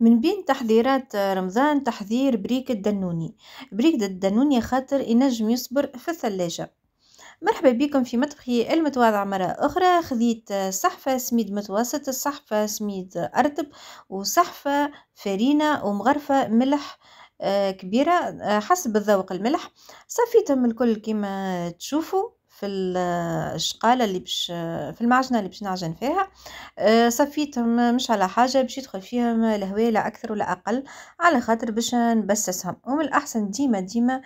من بين تحضيرات رمضان تحضير بريك الدنوني بريك الدنوني خاطر ينجم يصبر في الثلاجة مرحبا بكم في مطبخي المتواضع مرة أخرى خذيت صحفة سميد متوسط صحفة سميد أرطب وصحفة فرينة ومغرفة ملح آه، كبيرة آه، حسب الذوق الملح صفيتهم الكل كما تشوفوا في الشقاله اللي باش في المعجنه اللي باش نعجن فيها أه، صفيتهم مش على حاجه باش يدخل فيهم الهواء لا اكثر ولا اقل على خاطر باش نبسسهم ومن الاحسن ديما ديما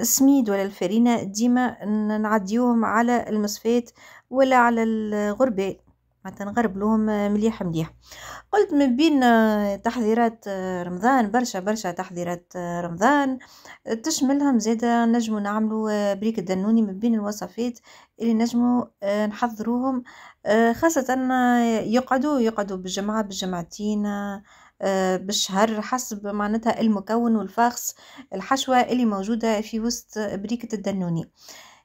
السميد ولا الفرينه ديما نعديوهم على المصفات ولا على الغربال معناتها نغربلوهم لهم آه، مليح مليح قلت من بين آه، تحضيرات آه، رمضان برشا برشا تحضيرات رمضان تشملهم زيدا نجمو نعملو بريك الدنوني من بين الوصفات اللي نجمو نحضروهم خاصة يقعدوا يقعدوا بالجمعة بالجمعتين بالشهر حسب معناتها المكون والفاخص الحشوة اللي موجودة في وسط بريكة الدنوني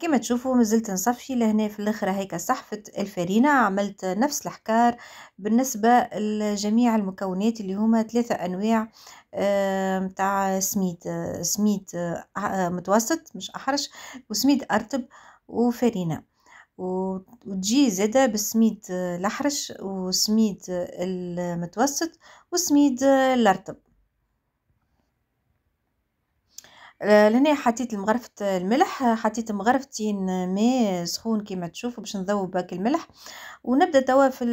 كما تشوفوا مازلت نصفي لهنا في الاخر هيك صحفة الفرينة عملت نفس الحكار بالنسبة لجميع المكونات اللي هما ثلاثة انواع آه، متاع سميد سميد آه، آه، متوسط مش احرش وسميد ارتب وفرينة وتجي زادة بالسميد الأحرش وسميد المتوسط وسميد الأرتب آه، لهنا حطيت مغرفة الملح حطيت مغرفتين ماء سخون كيما تشوفوا باش نذوب باك الملح ونبدا توا في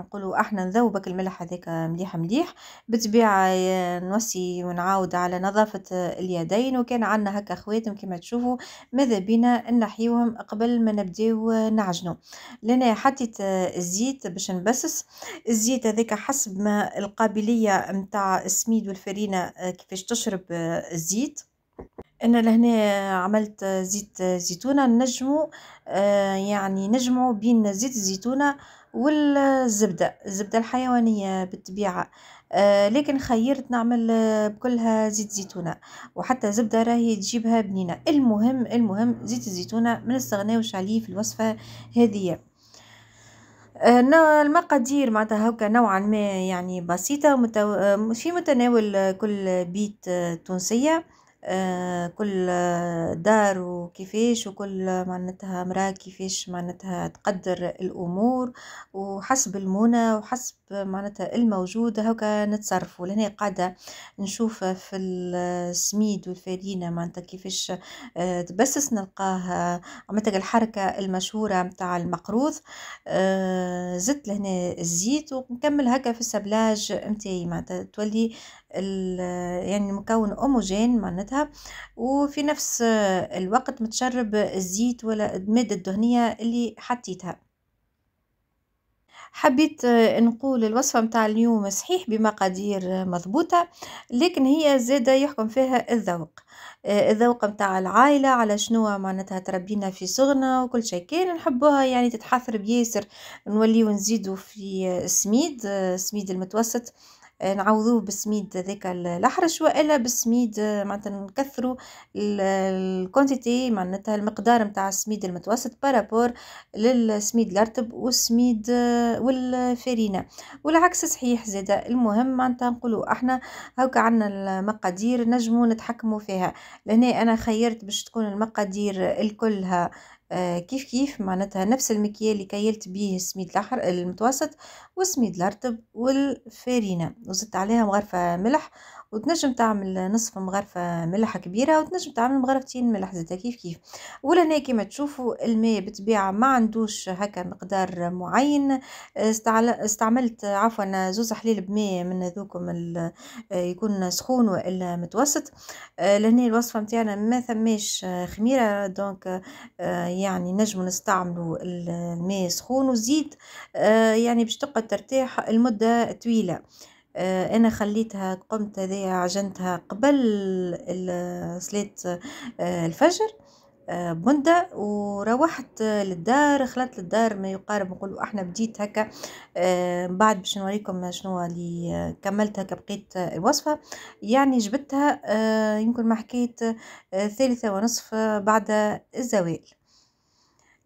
نقولوا احنا نذوب باك الملح هذاك مليح مليح بطبيعه آه، نوصي ونعاود على نظافه اليدين وكان عندنا هكا خواتم كيما تشوفوا ماذا بينا نحيوهم قبل ما نبداو نعجنوا لهنا حطيت آه، الزيت باش نبسس الزيت هذاك حسب ما القابليه نتاع السميد والفرينه كيفاش تشرب الزيت انا لهنا عملت زيت زيتونة نجمو آه، يعني نجمعو بين زيت الزيتونة والزبدة الزبدة الحيوانية بالطبيعة آه، لكن خيرت نعمل بكلها زيت زيتونة وحتى زبدة راهي تجيبها بنينة المهم المهم زيت الزيتونة ما نستغناوش عليه في الوصفة هذه آه، المقادير معناتها هكا نوعا ما يعني بسيطة في متناول كل بيت تونسية آه، كل دار وكيفاش وكل معناتها مرا كيفاش معناتها تقدر الامور وحسب المونة وحسب معناتها الموجود هكا نتصرفوا لهنا قاعده نشوف في السميد والفرينه معناتها كيفاش آه، تبسس نلقاها معناتها الحركه المشهوره نتاع المقروض آه، زدت لهنا الزيت ونكمل هكا في السبلاج نتاعي معناتها تولي يعني مكون أوموجين معناتها وفي نفس الوقت متشرب الزيت ولا المادة الدهنية اللي حطيتها حبيت نقول الوصفة متاع اليوم صحيح بمقادير مضبوطة لكن هي زادة يحكم فيها الذوق الذوق متاع العائلة على شنو معناتها تربينا في صغنا وكل شيء كان نحبوها يعني تتحفر بياسر نوليو نزيدو في السميد السميد المتوسط نعوضوه بالسميد ذاك الاحرش والا بالسميد آه، معناتها نكثروا الكونتيتي معناتها المقدار نتاع السميد المتوسط بارابور للسميد الارتب والسميد آه، والفرينه والعكس صحيح زادا المهم معناتها نقولوا احنا هاكا عندنا المقادير نجمو نتحكموا فيها لهنا انا خيرت باش تكون المقادير الكلها آه، كيف كيف معناتها نفس المكياج اللي كيلت بيه السميد الاحر المتوسط والسميد الرطب والفارينه وزدت عليها مغرفه ملح وتنجم تعمل نصف مغرفة ملح كبيرة وتنجم تعمل مغرفتين ملح زيتها كيف كيف ولا كما تشوفوا الماء بتبيع ما عندوش هكا مقدار معين استعملت عفوا زوز حليل بماء من ذوكم يكون سخون والا متوسط لهنا الوصفة متاعنا ما ثماش خميرة دونك يعني نجم نستعملوا الماء سخون وزيد يعني باش تبقى ترتاح المدة طويلة آه، انا خليتها قمت هذايا عجنتها قبل صلاة الفجر آه، بندة وروحت للدار خلت للدار ما يقارب نقولوا احنا بديت هكا آه، بعد باش نوريكم شنو اللي كملت هكا بقيت الوصفة يعني جبتها يمكن ما حكيت ثالثة ونصف بعد الزوال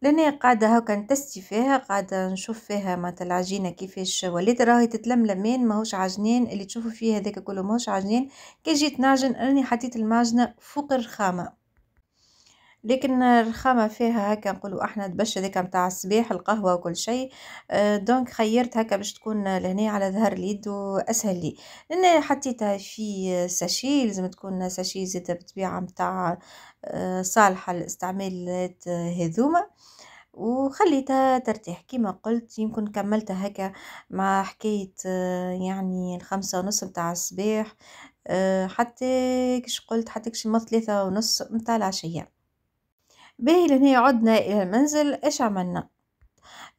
لاني قاعدة هاكا نتستي فيها قاعدة نشوف فيها معنتها العجينة كيفاش ولات راهي تتلملمين ماهوش عجنان اللي تشوفوا فيه هذاك كله ماهوش عجنان كي جيت نعجن راني حطيت المعجنة فوق الرخامة لكن الرخامة فيها هكا نقولوا احنا تبش هذاك نتاع الصباح القهوة وكل شيء آه، دونك خيرت هكا باش تكون لهنا على ظهر اليد واسهل لي لان حطيتها في ساشي لازم تكون ساشي زيت بطبيعة نتاع آه، صالحة لاستعمال هذوما وخليتها ترتاح كيما قلت يمكن كملتها هكا مع حكاية يعني الخمسة ونص متاع الصباح آه، حتى كش قلت حتى كش ما ثلاثة ونص متاع العشية باهي لهنا عدنا الى المنزل اش عملنا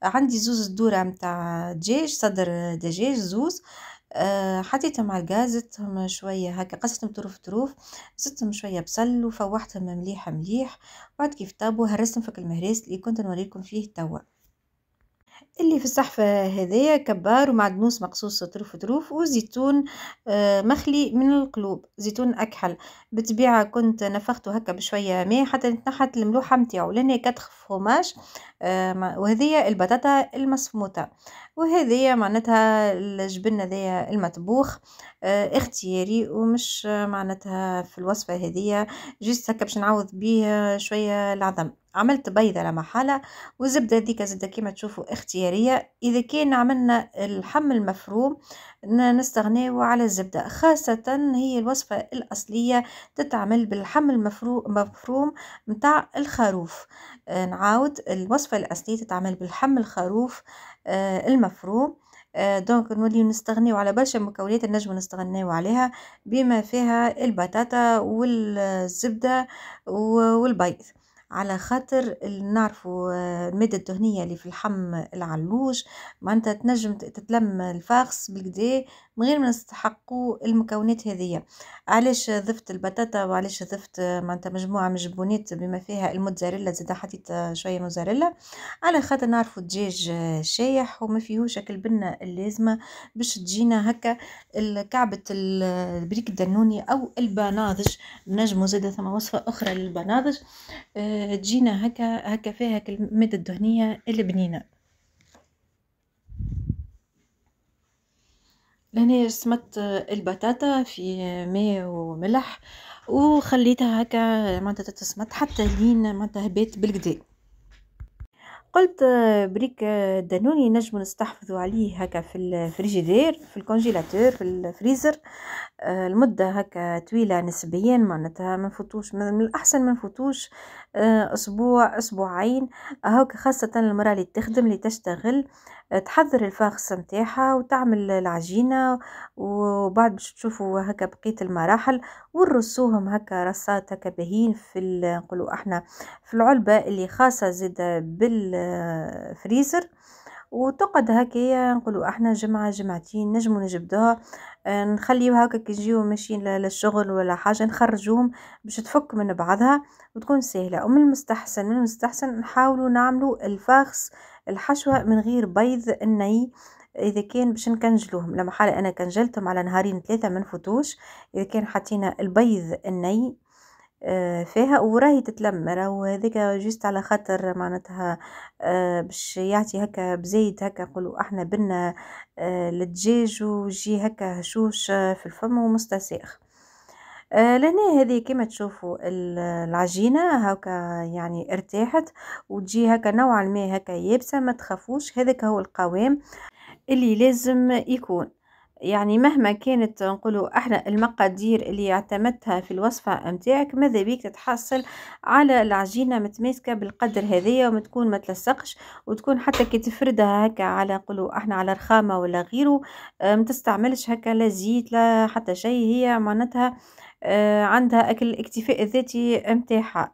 عندي زوز الدورة متاع دجاج صدر دجاج زوز آه، حطيتهم على الغاز زدتهم شويه هكا قصتهم طروف طروف زدتهم شويه بصل وفوحتهم مليح مليح بعد كيف طابوا هرستهم في المهريس اللي كنت نوريكم فيه توا اللي في الصحفة هذايا كبار ومعدنوس مقصوص طروف طروف وزيتون آه، مخلي من القلوب زيتون أكحل بالطبيعة كنت نفخته هكا بشوية ماء حتى تنحت الملوحة متاعو لأن كتخ فوماج آه، وهذه البطاطا المصفوطة وهذه معناتها الجبن هذايا المطبوخ آه، اختياري ومش معناتها في الوصفه هذه جست هكا باش نعوض بيه شويه العظم عملت بيضه لا محاله والزبده هذيك زبده كيما تشوفوا اختياريه اذا كان عملنا اللحم المفروم نستغناو على الزبدة خاصة هي الوصفة الأصلية تتعمل بالحم المفروم متاع الخروف آه، نعاود الوصفة الأصلية تتعمل بالحم الخروف آه، المفروم آه، دونك نولي نستغنيو على برشا مكونات نجم نستغنيو عليها بما فيها البطاطا والزبدة والبيض على خاطر نعرفوا آه، المادة الدهنية اللي في الحم العلوج انت تنجم تتلم الفاخس بالكدا من غير ما نستحقوا المكونات هذية علاش ضفت البطاطا وعلاش ضفت انت آه، مجموعة من الجبونات بما فيها الموتزاريلا زادا حطيت شوية موتزاريلا على خاطر نعرفوا الدجاج آه، شايح وما فيهوش البنة اللازمة باش تجينا هكا كعبة البريك الدنوني او البناضج نجمو زادا ثم وصفة اخرى للبناضج تجينا هكا هكا فيها هكا المادة الدهنية البنينة لهنا رسمت البطاطا في ماء وملح وخليتها هكا معناتها تتسمط حتى لين معناتها هبات بالكدا قلت آه، بريك آه، دانوني نجم نستحفظوا عليه هكا في الفريجيدير في الكونجيلاتور في الفريزر آه، المدة هكا طويلة نسبيا معناتها من نفوتوش من الأحسن ما نفوتوش أسبوع أسبوعين هاك خاصة المرأة اللي تخدم اللي تشتغل تحضر الفاخس نتاعها وتعمل العجينة وبعد باش تشوفوا هكا بقية المراحل ونرصوهم هكا رصات هكا باهيين في نقولوا احنا في العلبه اللي خاصه زاد بالفريزر وتقعد هكايا نقولوا احنا جمعه جمعتين نجمو نجبدوها آه، نخليوها هكا كي نجيو ماشيين للشغل ولا حاجه نخرجوهم باش تفك من بعضها وتكون سهله ومن المستحسن من المستحسن نحاولوا نعملوا الفاخس الحشوه من غير بيض الني اذا كان باش نكنجلوهم لما حالة انا كنجلتهم على نهارين ثلاثة ما نفوتوش اذا كان حطينا البيض الني آه، فيها وراهي تتلم راهو هذاك جست على خاطر معناتها آه، باش يعطي هكا بزيد هكا نقولوا احنا بنا الدجاج آه، ويجي هكا هشوش في الفم ومستساخ لهنا هذه كما تشوفوا العجينه هكا يعني ارتاحت وتجي هكا نوعا ما هكا يابسه ما تخافوش هذاك هو القوام اللي لازم يكون يعني مهما كانت نقولوا احنا المقادير اللي اعتمدتها في الوصفة متاعك ماذا بيك تتحصل على العجينة متماسكة بالقدر هذية تكون ما تلصقش وتكون حتى كي تفردها هكا على نقولوا احنا على رخامة ولا غيره آه، ما تستعملش هكا لا زيت لا حتى شيء هي معناتها آه، عندها اكل الاكتفاء الذاتي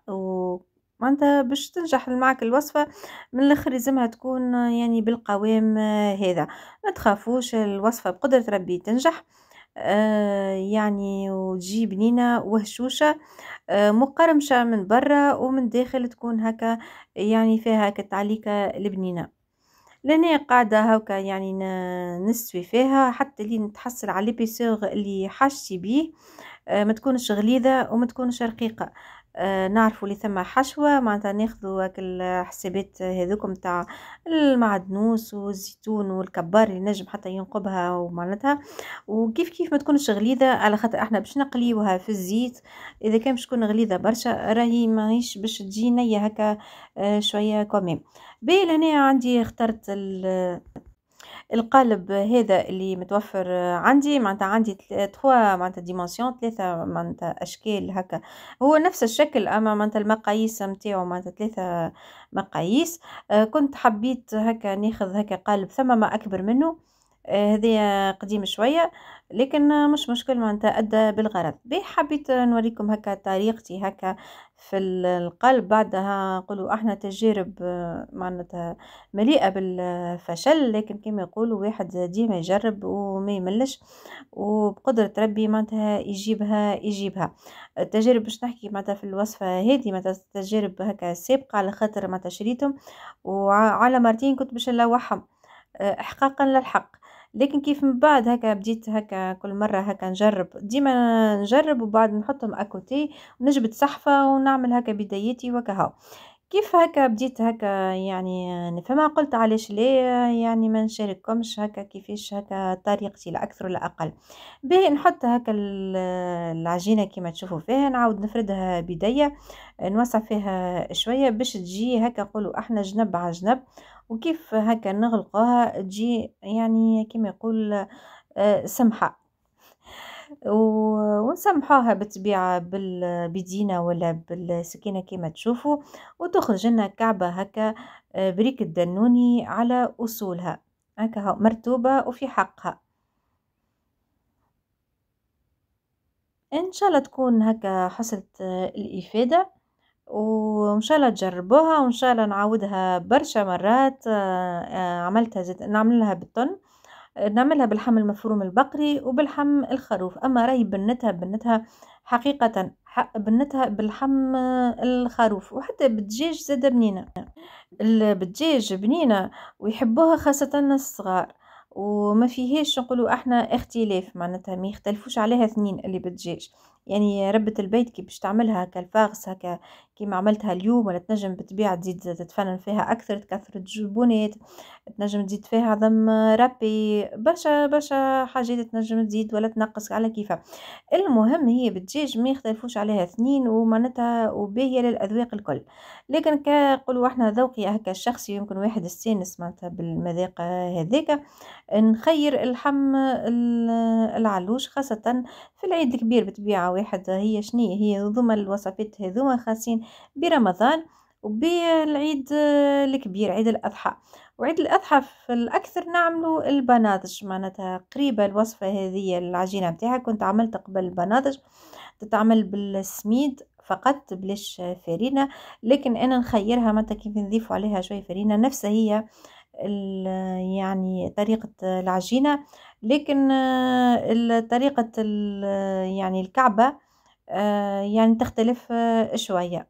و معناتها باش تنجح معك الوصفة من الاخر لازمها تكون يعني بالقوام آه، هذا ما تخافوش الوصفة بقدرة ربي تنجح آه يعني وتجي بنينة وهشوشة آه مقرمشة من برا ومن داخل تكون هكا يعني فيها هكا تعليكة البنينة لاني قاعدة هكا يعني نسوي فيها حتى لين نتحصل على ليبيسوغ اللي حاجتي بيه آه، ما تكونش غليظة وما تكونش رقيقة آه، نعرفوا اللي ثم حشوه معناتها ناخذوا الحسابات هذوكم تاع المعدنوس والزيتون والكبار اللي نجم حتى ينقبها ومعناتها وكيف كيف ما تكونش غليظه على خاطر احنا باش نقليوها في الزيت اذا كان باش تكون غليظه برشا راهي ماهيش باش تجي نيه هكا آه، شويه كوميم بيه انا عندي اخترت القالب هذا اللي متوفر عندي معناتها عندي تخوا معناتها ديمونسيون ثلاثة معناتها أشكال هكا هو نفس الشكل أما معناتها المقاييس نتاعو معناتها ثلاثة مقاييس آه، كنت حبيت هكا ناخذ هكا قالب ثم ما أكبر منه هذه قديم شوية لكن مش مشكل معناتها أدى بالغرض بي حبيت نوريكم هكا طريقتي هكا في القلب بعدها نقولوا احنا تجارب معناتها مليئة بالفشل لكن كما يقولوا واحد ديما يجرب وما يملش وبقدرة ربي معناتها يجيبها يجيبها التجارب باش نحكي معناتها في الوصفة هذه معناتها التجارب هكا سابقة على خاطر ما شريتهم وعلى مرتين كنت باش نلوحهم احقاقا للحق لكن كيف من بعد هكا بديت هكا كل مره هكا نجرب ديما نجرب وبعد نحطهم اكوتي ونجبد صحفه ونعمل هكا بدايتي وكهو كيف هكا بديت هكا يعني نفهمها قلت علاش لا يعني ما نشارككمش هكا كيفاش هكا طريقتي لا اكثر ولا اقل باهي نحط هكا العجينه كما تشوفوا فيها نعاود نفردها بيديا نوسع فيها شويه باش تجي هكا نقولوا احنا جنب على جنب وكيف هكا نغلقوها تجي يعني كما يقول آه، سمحه ونسمحوها بالطبيعة بالبيدينا ولا بالسكينة كما تشوفوا وتخرج لنا كعبة هكا آه، بريك الدنوني على أصولها هكا مرتوبة وفي حقها ان شاء الله تكون هكا حصلت آه، الافاده وان شاء الله تجربوها وان شاء الله نعاودها برشا مرات آه، عملتها زيت نعملها بالطن نعملها بالحم المفروم البقري وبالحم الخروف اما راهي بنتها بنتها حقيقة بنتها بالحم الخروف وحتى بالدجاج زاده بنينة بالدجاج بنينة ويحبوها خاصة الصغار وما فيهاش نقولوا احنا اختلاف معناتها ما يختلفوش عليها اثنين اللي بالدجاج يعني ربة البيت كي باش تعملها كالفاغس هكا كيما عملتها اليوم ولا تنجم بالطبيعة تزيد تتفنن فيها أكثر تكثر الجبونات تنجم تزيد فيها عظم ربي برشا برشا حاجات تنجم تزيد ولا تنقص على كيفها المهم هي بالدجاج ما يختلفوش عليها اثنين ومعناتها وباهية للأذواق الكل لكن كنقولوا احنا ذوقي هكا الشخصي يمكن واحد السين معناتها بالمذاق هذاك نخير اللحم العلوش خاصة في العيد الكبير بالطبيعة واحد هي شنية هي هذوما الوصفات هذوما خاصين برمضان وبالعيد آه، الكبير عيد الأضحى وعيد الأضحى في الأكثر نعملوا البناطش معناتها قريبة الوصفة هذه العجينة متاعها كنت عملت قبل البناطش تتعمل بالسميد فقط بلاش فرينة لكن أنا نخيرها متى كيف نضيف عليها شوية فرينة نفسها هي يعني طريقة العجينة لكن آه، طريقة يعني الكعبة آه، يعني تختلف آه، شوية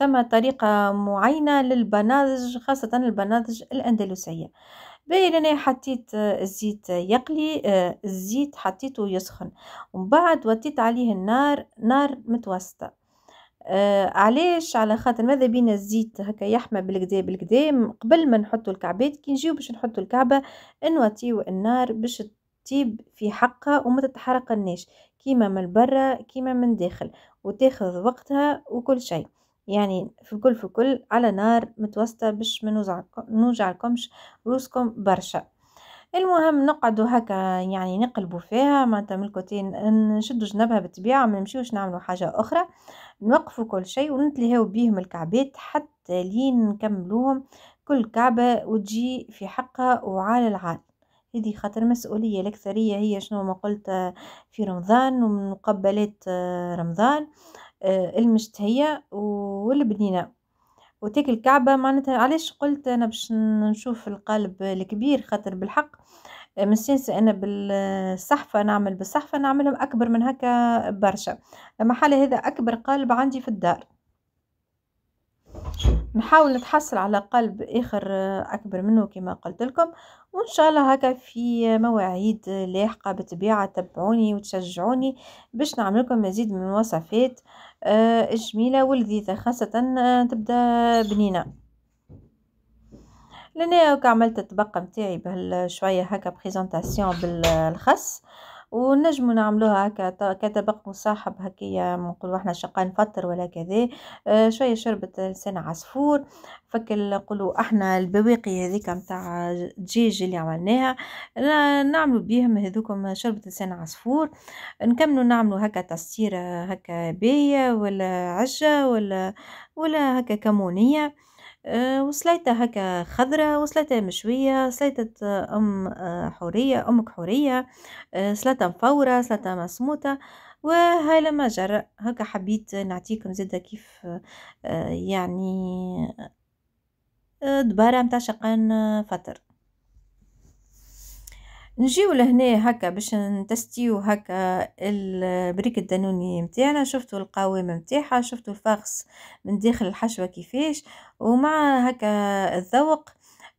ثم طريقة معينة للبنادج خاصة البنادج الأندلسية باين انا حطيت الزيت يقلي الزيت حطيته يسخن ومن بعد وطيت عليه النار نار متوسطه آه علاش على خاطر ماذا بينا الزيت هكا يحمى بالكدا بالكدا قبل ما نحطو الكعبات كي نجيو باش نحطو الكعبه نوطيو النار باش تطيب في حقها وما تتحرقناش كيما من برا كيما من داخل وتاخذ وقتها وكل شيء يعني في الكل في الكل على نار متوسطه باش ما نوجعكمش روسكم برشا المهم نقعدوا هكا يعني نقلبوا فيها معناتها من الكوتين نشدوا جنبها بالطبيعه ما نمشيوش نعملوا حاجه اخرى نوقفوا كل شيء ونتلهاو بيهم الكعبات حتى لين نكملوهم كل كعبه وتجي في حقها وعال العال هذه خاطر مسؤولية الأكثرية هي شنو ما قلت في رمضان ومن مقبلات آه، رمضان آه، المشتهية والبنينة وتيك الكعبة معناتها علاش قلت أنا باش نشوف القالب الكبير خاطر بالحق مستانسة أنا بالصحفة نعمل بالصحفة نعملهم أكبر من هكا برشا المحل هذا أكبر قالب عندي في الدار نحاول نتحصل على قلب اخر آه، اكبر منه كما قلت لكم وان شاء الله هكا في مواعيد لاحقه بالطبيعه تبعوني وتشجعوني باش نعمل لكم مزيد من الوصفات الجميله آه، واللذيذه خاصه آه، تبدا بنينه لان عملت الطبق نتاعي بهالشويه هكا بريزونطاسيون بالخس ونجمو نعملوها هكا كطبق مصاحب هكايا نقولو احنا شقا نفطر ولا كذا آه، شويه شربه لسان عصفور فك نقولوا احنا البواقي هذيك نتاع دجاج اللي عملناها نعملوا بيهم هذوكم شربه لسان عصفور نكملوا نعملوا هكا تسطيره هكا باهيه ولا عجه ولا ولا هكا كمونيه آه، وسليطة هكا خضرة وسليطة مشوية سليطة أم آه، حورية أمك حورية آه، سلطة مفورة سلطة مسموطة وهاي لما جرى هكا حبيت نعطيكم زادة كيف يعني دبارة متاع شقان فطر نجيو لهنا هكا باش نتستيو هكا البريك الدانوني نتاعنا شفتوا القوام نتاعها شفتوا الفخس من داخل الحشوه كيفاش ومع هكا الذوق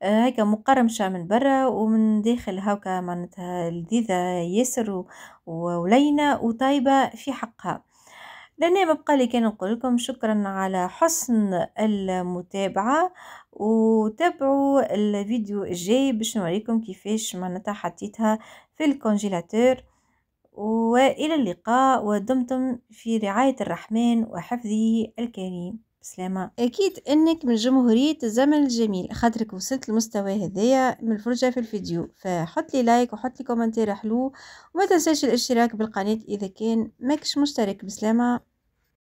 هكا مقرمشة من برا ومن داخل هكا معناتها لذيذة ياسر ولينة وطيبه في حقها لأن ما بقى لي كان نقول لكم شكرا على حسن المتابعة وتابعوا الفيديو الجاي باش نوريكم كيفاش معناتها حطيتها في الكونجيلاتور وإلى اللقاء ودمتم في رعاية الرحمن وحفظه الكريم بسلامة أكيد أنك من جمهورية الزمن الجميل خاطرك وصلت المستوى هذايا من الفرجة في الفيديو فحط لي لايك وحط لي كومنتير حلو وما تنساش الاشتراك بالقناة إذا كان ماكش مشترك بسلامة